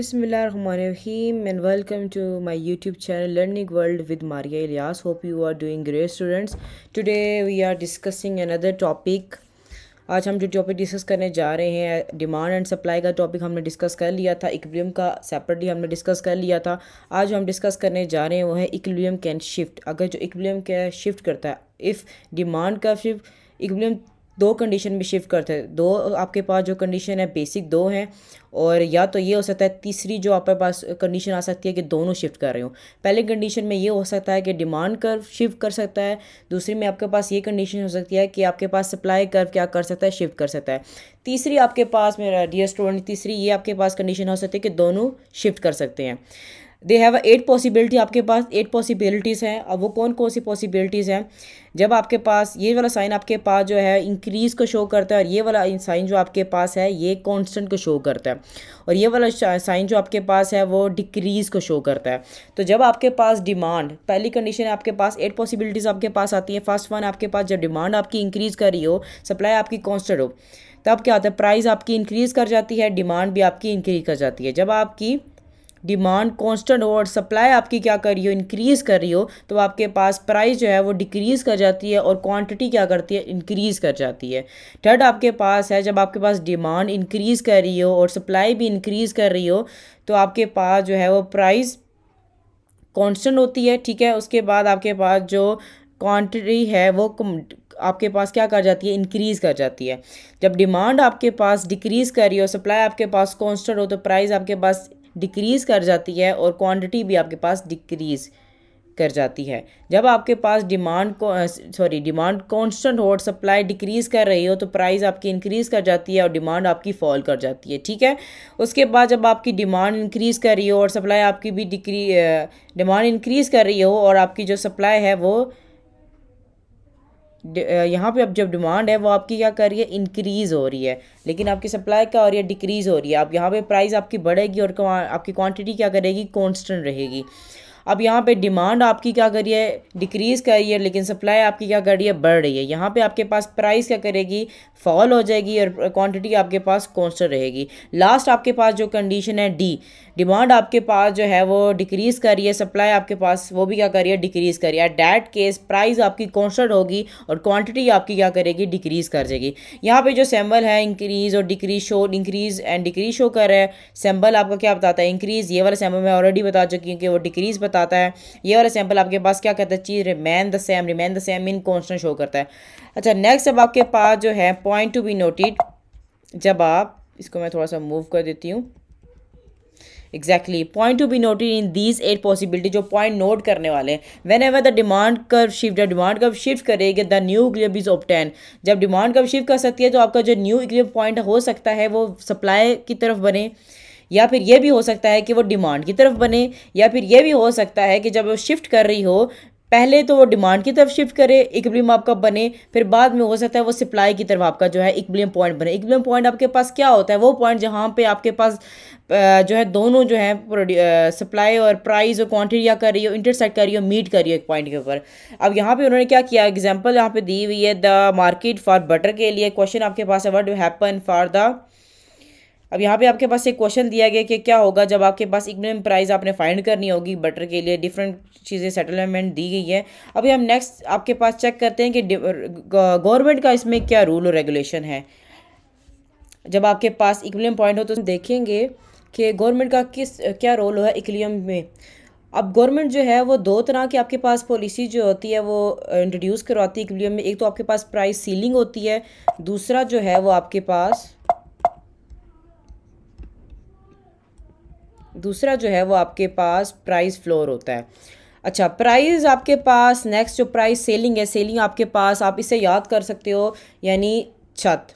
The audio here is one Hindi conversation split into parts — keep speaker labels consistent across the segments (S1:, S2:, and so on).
S1: बिसमीम and welcome to my YouTube channel learning world with Maria Ilyas hope you are doing great students today we are discussing another topic आज हम जो टॉपिक डिस्कस करने जा रहे हैं डिमांड एंड सप्लाई का टॉपिक हमने डिस्कस कर लिया था इक्वियम का सेपरेटली हमने डिस्कस कर लिया था आज जो हम डिस्कस करने जा रहे हैं वो है इक्वियम कैन शिफ्ट अगर जो इक्वियम कैन शिफ्ट करता है इफ़ डिमांड का शिफ्ट इक्वियम दो कंडीशन में शिफ्ट करते हैं दो आपके पास जो कंडीशन है बेसिक दो हैं और या तो ये हो सकता है तीसरी जो आपके पास कंडीशन आ सकती है कि दोनों शिफ्ट कर रहे हो पहले कंडीशन में ये हो सकता है कि डिमांड कर्व शिफ्ट कर सकता है दूसरी में आपके पास ये कंडीशन हो सकती है कि आपके पास सप्लाई कर्व क्या कर सकता है शिफ्ट कर सकता है तीसरी आपके पास मेरा डियर स्टूडेंट तीसरी ये आपके पास कंडीशन हो सकती है कि दोनों शिफ्ट कर सकते हैं दे हैव एट पॉसिबिलिटी आपके पास एट पॉसिबिलिटीज़ हैं और वो कौन कौन सी पॉसिबिलिटीज़ हैं जब आपके पास ये वाला साइन आपके पास जो है इंक्रीज़ को शो करता है और ये वाला साइन जो आपके पास है ये कांस्टेंट को शो करता है और ये वाला साइन जो आपके पास है वो डिक्रीज़ को शो करता है तो जब आपके पास डिमांड पहली कंडीशन है आपके पास एट पॉसिबिलिटीज़ आपके पास आती है फर्स्ट वन आपके पास जब डिमांड आपकी इंक्रीज़ कर रही हो सप्लाई आपकी कॉन्स्टेंट हो तब क्या होता है प्राइस आपकी इंक्रीज़ कर जाती है डिमांड भी आपकी इंक्रीज़ कर जाती है जब आपकी डिमांड कांस्टेंट हो और सप्लाई आपकी क्या कर रही हो इंक्रीज़ कर रही हो तो आपके पास प्राइस जो है वो डिक्रीज़ कर जाती है और क्वांटिटी क्या करती है इंक्रीज़ कर जाती है थर्ड आपके पास है जब आपके पास डिमांड इंक्रीज़ कर रही हो और सप्लाई भी इंक्रीज़ कर रही हो तो आपके पास जो है वो प्राइस कॉन्स्टेंट होती है ठीक है उसके बाद आपके पास जो क्वांटिटी है वो आपके पास क्या कर जाती है इंक्रीज़ कर जाती है जब डिमांड आपके पास डिक्रीज़ कर रही हो सप्लाई आपके पास कांस्टेंट हो तो प्राइस आपके पास डिक्रीज़ कर जाती है और क्वांटिटी भी आपके पास डिक्रीज़ कर जाती है जब आपके पास डिमांड को सॉरी डिमांड कांस्टेंट हो और सप्लाई डिक्रीज़ कर रही हो तो प्राइस आपकी इंक्रीज़ कर जाती है और डिमांड आपकी फॉल कर जाती है ठीक है उसके बाद जब आपकी डिमांड इंक्रीज़ कर रही हो और सप्लाई आपकी भी डिक्री डिमांड इंक्रीज़ कर रही हो और आपकी जो सप्लाई है वो यहाँ पे अब जब डिमांड है वो आपकी क्या कर रही है इंक्रीज़ हो रही है लेकिन आपकी सप्लाई क्या हो रही है डिक्रीज़ हो रही है आप यहाँ पे प्राइस आपकी बढ़ेगी और आपकी क्वांटिटी क्या करेगी कांस्टेंट रहेगी अब यहाँ पे डिमांड आपकी क्या रही है डिक्रीज़ कर रही है लेकिन सप्लाई आपकी क्या कर रही है बढ़ रही है यहाँ पे आपके पास प्राइस क्या करेगी फॉल हो जाएगी और क्वांटिटी आपके पास कॉन्स्टेंट रहेगी लास्ट आपके पास जो कंडीशन है डी डिमांड आपके पास जो है वो डिक्रीज़ कर रही है सप्लाई आपके पास वो भी क्या कर रही है डिक्रीज़ कर रही है डैट केस प्राइस आपकी कॉन्स्टेंट होगी और क्वांटिटी आपकी क्या करेगी डिक्रीज़ कर जाएगी यहाँ पे जो सैम्बल है इंक्रीज़ और decrease show increase and decrease show कर रहा है सैम्बल आपका क्या बताता है इंक्रीज़ ये वाला सैम्बल मैं ऑलरेडी बता चुकी हूँ कि वो डिक्रीज़ बता बताता है ये वाला सैंपल आपके पास क्या कहता है चीज़ remain the same remain the same in constant show करता है अच्छा नेक्स्ट अब आपके पास जो है पॉइंट टू बी नोटिड जब आप इसको मैं थोड़ा सा मूव कर देती हूँ exactly point to be noted in these eight possibility जो पॉइंट नोट करने वाले वेन एवर द डिमांड कर शिफ्ट डिमांड कब शिफ्ट करेगी the new equilibrium is obtained जब डिमांड कब शिफ्ट कर सकती है तो आपका जो न्यू इक्लिप पॉइंट हो सकता है वो सप्लाई की तरफ बने या फिर यह भी हो सकता है कि वो डिमांड की तरफ बने या फिर यह भी हो सकता है कि जब वो शिफ्ट कर रही हो पहले तो वो डिमांड की तरफ शिफ्ट करे इक्विलियम आपका बने फिर बाद में हो सकता है वो सप्लाई की तरफ आपका जो है इक्विलियम पॉइंट बने इक्विलियम पॉइंट आपके पास क्या होता है वो पॉइंट जहाँ पे आपके पास जो है दोनों जो है सप्लाई और प्राइस और क्वांटिटी या कर रही हो इंटरसेक्ट कर रही हो मीट कर रही हो एक पॉइंट के ऊपर अब यहाँ पे उन्होंने क्या किया एग्जाम्पल यहाँ पे दी हुई है द मार्केट फॉर बटर के लिए क्वेश्चन आपके पास है वट हैपन फॉर द अब यहाँ पे आपके पास एक क्वेश्चन दिया गया कि क्या होगा जब आपके पास इग्नोम प्राइस आपने फाइंड करनी होगी बटर के लिए डिफरेंट चीज़ें सेटलमेंट दी गई है अभी हम नेक्स्ट आपके पास चेक करते हैं कि गवर्नमेंट का इसमें क्या रूल और रेगुलेशन है जब आपके पास इक्विलियम पॉइंट हो तो देखेंगे कि गवर्नमेंट का किस क्या रोल है इक्विलियम में अब गवर्नमेंट जो है वो दो तरह की आपके पास पॉलिसी जो होती है वो इंट्रोड्यूस करवाती है इक्विलियम में एक तो आपके पास प्राइस सीलिंग होती है दूसरा जो है वो आपके पास दूसरा जो है वो आपके पास प्राइस फ्लोर होता है अच्छा प्राइस आपके पास नेक्स्ट जो प्राइस सेलिंग है सेलिंग आपके पास आप इसे याद कर सकते हो यानी छत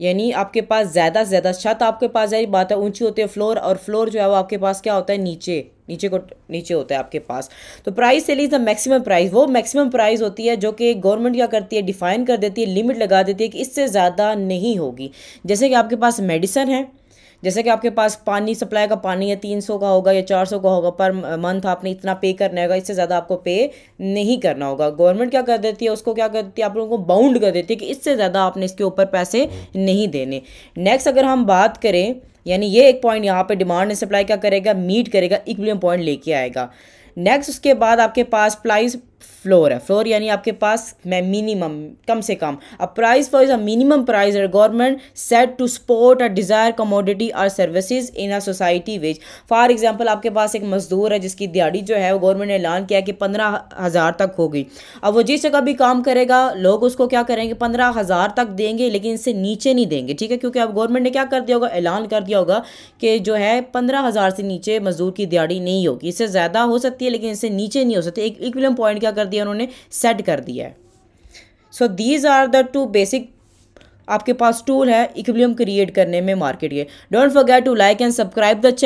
S1: यानी आपके पास ज़्यादा से ज़्यादा छत आपके पास जारी बात है ऊंची होती है फ्लोर और फ्लोर जो है वो आपके पास क्या होता है नीचे नीचे को नीचे होता है आपके पास तो price ceiling the maximum price वो मैक्सिमम प्राइस होती है जो कि गवर्नमेंट क्या करती है डिफ़ाइन कर देती है लिमिट लगा देती है कि इससे ज़्यादा नहीं होगी जैसे कि आपके पास मेडिसन है जैसे कि आपके पास पानी सप्लाई का पानी है तीन सौ का होगा या चार सौ का होगा पर मंथ आपने इतना पे करना होगा इससे ज़्यादा आपको पे नहीं करना होगा गवर्नमेंट क्या कर देती है उसको क्या कर देती है आप लोगों को बाउंड कर देती है कि इससे ज़्यादा आपने इसके ऊपर पैसे नहीं देने नेक्स्ट अगर हम बात करें यानी ये एक पॉइंट यहाँ पर डिमांड एंड सप्लाई क्या करेगा मीट करेगा इक्विलियम पॉइंट लेके आएगा नेक्स्ट उसके बाद आपके पास प्राइस फ्लोर है फ्लोर यानी आपके पास मैं मिनिमम कम से कम a price floor is a minimum price at government set to support a desire commodity और services in a society which for example आपके पास एक मजदूर है जिसकी दिहाड़ी जो है वो गवर्नमेंट ने ऐलान किया कि पंद्रह हज़ार तक होगी अब वो जिस जगह भी काम करेगा लोग उसको क्या करेंगे पंद्रह हज़ार तक देंगे लेकिन इससे नीचे नहीं देंगे ठीक है क्योंकि अब गवर्नमेंट ने क्या कर दिया होगा ऐलान कर दिया होगा कि जो है पंद्रह हज़ार से नीचे मजदूर की दिहाड़ी नहीं होगी इससे ज़्यादा हो सकती है लेकिन इससे नीचे नहीं हो सकती एक इक्विलियम पॉइंट क्या कर दिया उन्होंने सेट कर दिया है so these are the two basic आपके पास टूल है इक्विलियम क्रिएट करने में मार्केट के don't forget to like and subscribe the channel